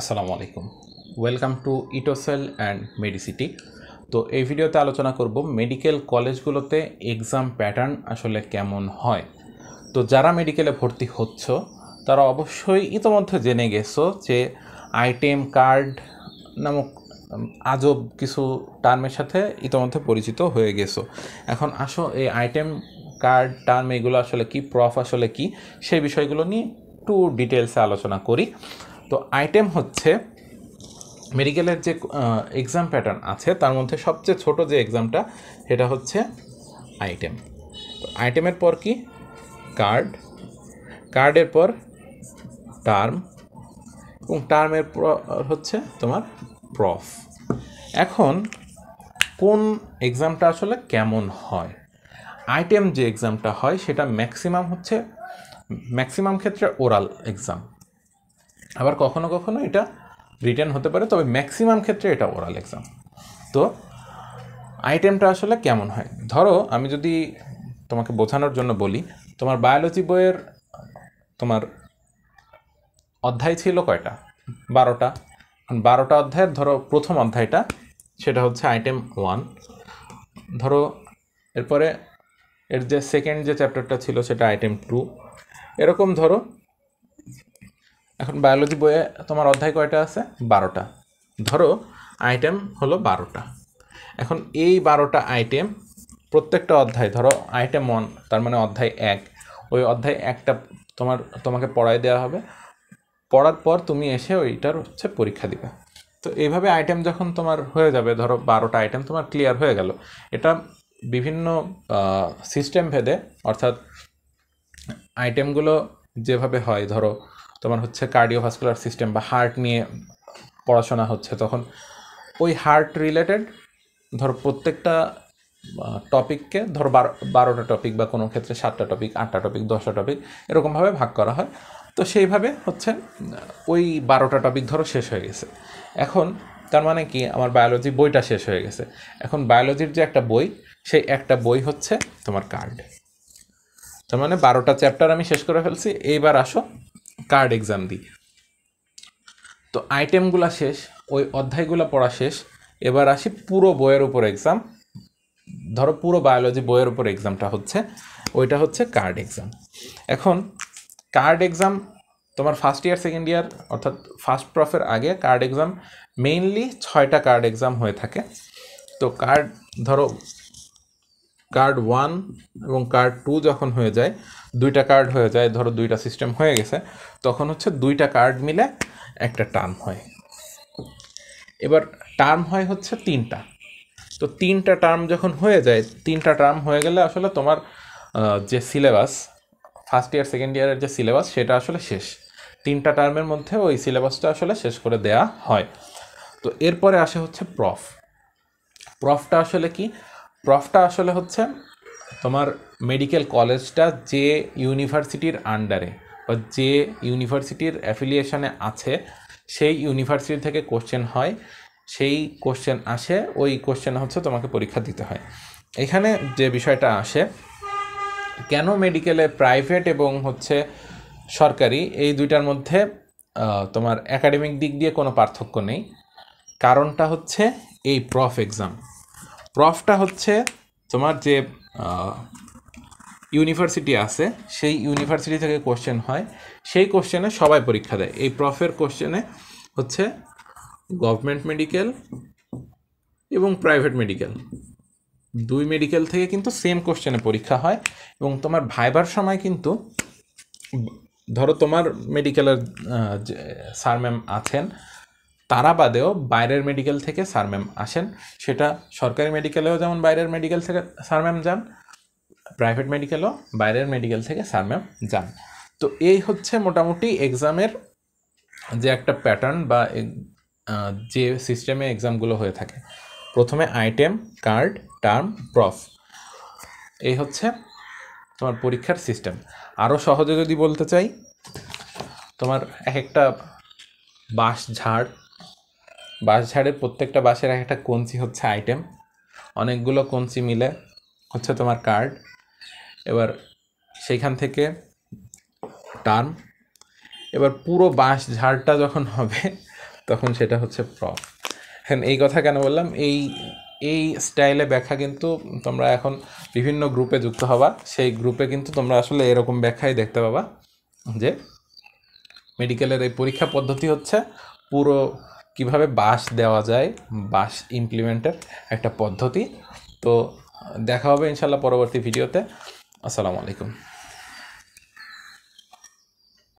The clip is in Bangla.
আসসালামু আলাইকুম ওয়েলকাম টু ইটোসেল অ্যান্ড মেডিসিটি তো এই ভিডিওতে আলোচনা করব মেডিকেল কলেজগুলোতে এক্সাম প্যাটার্ন আসলে কেমন হয় তো যারা মেডিকেলে ভর্তি হচ্ছ তারা অবশ্যই ইতোমধ্যে জেনে গেছো যে আইটেম কার্ড নামক আজব কিছু টার্মের সাথে ইতোমধ্যে পরিচিত হয়ে গেছো এখন আসো এই আইটেম কার্ড টার্ম এগুলো আসলে কি প্রফ আসলে কি সেই বিষয়গুলো নিয়ে একটু ডিটেলসে আলোচনা করি তো আইটেম হচ্ছে মেডিকেলের যে এক্সাম প্যাটার্ন আছে তার মধ্যে সবচেয়ে ছোট যে এক্সামটা সেটা হচ্ছে আইটেম আইটেমের পর কি কার্ড কার্ডের পর টার্ম এবং টার্মের পর হচ্ছে তোমার প্রফ এখন কোন এক্সামটা আসলে কেমন হয় আইটেম যে এক্সামটা হয় সেটা ম্যাক্সিমাম হচ্ছে ম্যাক্সিমাম ক্ষেত্রে ওরাল এক্সাম আবার কখনো কখনো এটা রিটার্ন হতে পারে তবে ম্যাক্সিমাম ক্ষেত্রে এটা ওরাল এক্সাম তো আইটেমটা আসলে কেমন হয় ধরো আমি যদি তোমাকে বোঝানোর জন্য বলি তোমার বায়োলজি বইয়ের তোমার অধ্যায় ছিল কয়টা বারোটা বারোটা অধ্যায়ের ধরো প্রথম অধ্যায়টা সেটা হচ্ছে আইটেম ওয়ান ধরো এরপরে এর যে সেকেন্ড যে চ্যাপ্টারটা ছিল সেটা আইটেম টু এরকম ধরো এখন বায়োলজি বইয়ে তোমার অধ্যায় কয়টা আছে বারোটা ধরো আইটেম হলো বারোটা এখন এই বারোটা আইটেম প্রত্যেকটা অধ্যায় ধরো আইটেম ওয়ান তার মানে অধ্যায় এক ওই অধ্যায় একটা তোমার তোমাকে পড়াই দেওয়া হবে পড়ার পর তুমি এসে ওইটার হচ্ছে পরীক্ষা দিবে তো এইভাবে আইটেম যখন তোমার হয়ে যাবে ধরো বারোটা আইটেম তোমার ক্লিয়ার হয়ে গেল এটা বিভিন্ন সিস্টেম ভেদে অর্থাৎ আইটেমগুলো যেভাবে হয় ধরো তোমার হচ্ছে কার্ডিওভাস্কুলার সিস্টেম বা হার্ট নিয়ে পড়াশোনা হচ্ছে তখন ওই হার্ট রিলেটেড ধর প্রত্যেকটা টপিককে ধর বারো বারোটা টপিক বা কোনো ক্ষেত্রে সাতটা টপিক আটটা টপিক দশটা টপিক এরকমভাবে ভাগ করা হয় তো সেইভাবে হচ্ছে ওই বারোটা টপিক ধরো শেষ হয়ে গেছে এখন তার মানে কি আমার বায়োলজি বইটা শেষ হয়ে গেছে এখন বায়োলজির যে একটা বই সেই একটা বই হচ্ছে তোমার কার্ড তার মানে বারোটা চ্যাপ্টার আমি শেষ করে ফেলছি এইবার আসো কার্ড এক্সাম দিই তো আইটেমগুলো শেষ ওই অধ্যায়গুলো পড়া শেষ এবার আসি পুরো বইয়ের উপর এক্সাম ধরো পুরো বায়োলজি বইয়ের উপর এক্সামটা হচ্ছে ওইটা হচ্ছে কার্ড এক্সাম এখন কার্ড এক্সাম তোমার ফার্স্ট ইয়ার সেকেন্ড ইয়ার অর্থাৎ ফার্স্ট প্রফের আগে কার্ড এক্সাম মেইনলি ছয়টা কার্ড এক্সাম হয়ে থাকে তো কার্ড ধরো কার্ড ওয়ান এবং কার্ড টু যখন হয়ে যায় দুইটা কার্ড হয়ে যায় ধরো দুইটা সিস্টেম হয়ে গেছে তখন হচ্ছে দুইটা কার্ড মিলে একটা টার্ম হয় এবার টার্ম হয় হচ্ছে তিনটা তো তিনটা টার্ম যখন হয়ে যায় তিনটা টার্ম হয়ে গেলে আসলে তোমার যে সিলেবাস ফার্স্ট ইয়ার সেকেন্ড ইয়ারের যে সিলেবাস সেটা আসলে শেষ তিনটা টার্মের মধ্যে ওই সিলেবাসটা আসলে শেষ করে দেয়া হয় তো এরপরে আসে হচ্ছে প্রফ প্রফটা আসলে কি প্রফটা আসলে হচ্ছে তোমার মেডিকেল কলেজটা যে ইউনিভার্সিটির আন্ডারে বা যে ইউনিভার্সিটির অ্যাফিলিয়েশনে আছে সেই ইউনিভার্সিটি থেকে কোশ্চেন হয় সেই কোশ্চেন আসে ওই কোশ্চেন হচ্ছে তোমাকে পরীক্ষা দিতে হয় এখানে যে বিষয়টা আসে কেন মেডিকেলে প্রাইভেট এবং হচ্ছে সরকারি এই দুইটার মধ্যে তোমার একাডেমিক দিক দিয়ে কোনো পার্থক্য নেই কারণটা হচ্ছে এই প্রফ এক্সাম প্রফটা হচ্ছে তোমার যে ইউনিভার্সিটি আছে সেই ইউনিভার্সিটি থেকে কোশ্চেন হয় সেই কোশ্চেনে সবাই পরীক্ষা দেয় এই প্রফের কোশ্চেনে হচ্ছে গভর্নমেন্ট মেডিকেল এবং প্রাইভেট মেডিকেল দুই মেডিকেল থেকে কিন্তু সেম কোশ্চেনে পরীক্ষা হয় এবং তোমার ভাইবার সময় কিন্তু ধরো তোমার মেডিকেলের স্যার ম্যাম আছেন তারা বাদেও বাইরের মেডিকেল থেকে সার ম্যাম আসেন সেটা সরকারি মেডিকেলেও যেমন বাইরের মেডিকেল থেকে সার ম্যাম যান প্রাইভেট মেডিকেলও বাইরের মেডিকেল থেকে সার ম্যাম যান তো এই হচ্ছে মোটামুটি এক্সামের যে একটা প্যাটার্ন বা যে সিস্টেমে এক্সামগুলো হয়ে থাকে প্রথমে আইটেম কার্ড টার্ম প্রফ এই হচ্ছে তোমার পরীক্ষার সিস্টেম আরও সহজে যদি বলতে চাই তোমার এক একটা বাঁশ ঝাড় বাস ছাড়ে প্রত্যেকটা বাসের একটা কঞ্চি হচ্ছে আইটেম অনেকগুলো কঞ্চি মিলে হচ্ছে তোমার কার্ড এবার সেইখান থেকে টার্ম এবার পুরো বাস ঝাড়টা যখন হবে তখন সেটা হচ্ছে প্রফ এখন এই কথা কেন বললাম এই এই স্টাইলে ব্যাখ্যা কিন্তু তোমরা এখন বিভিন্ন গ্রুপে যুক্ত হবা সেই গ্রুপে কিন্তু তোমরা আসলে এরকম ব্যাখ্যাই দেখতে পাবা যে মেডিকেলের এই পরীক্ষা পদ্ধতি হচ্ছে পুরো কিভাবে বাস দেওয়া যায় বাস ইমপ্লিমেন্টের একটা পদ্ধতি তো দেখা হবে ইনশাল্লাহ পরবর্তী ভিডিওতে আসসালামু আলাইকুম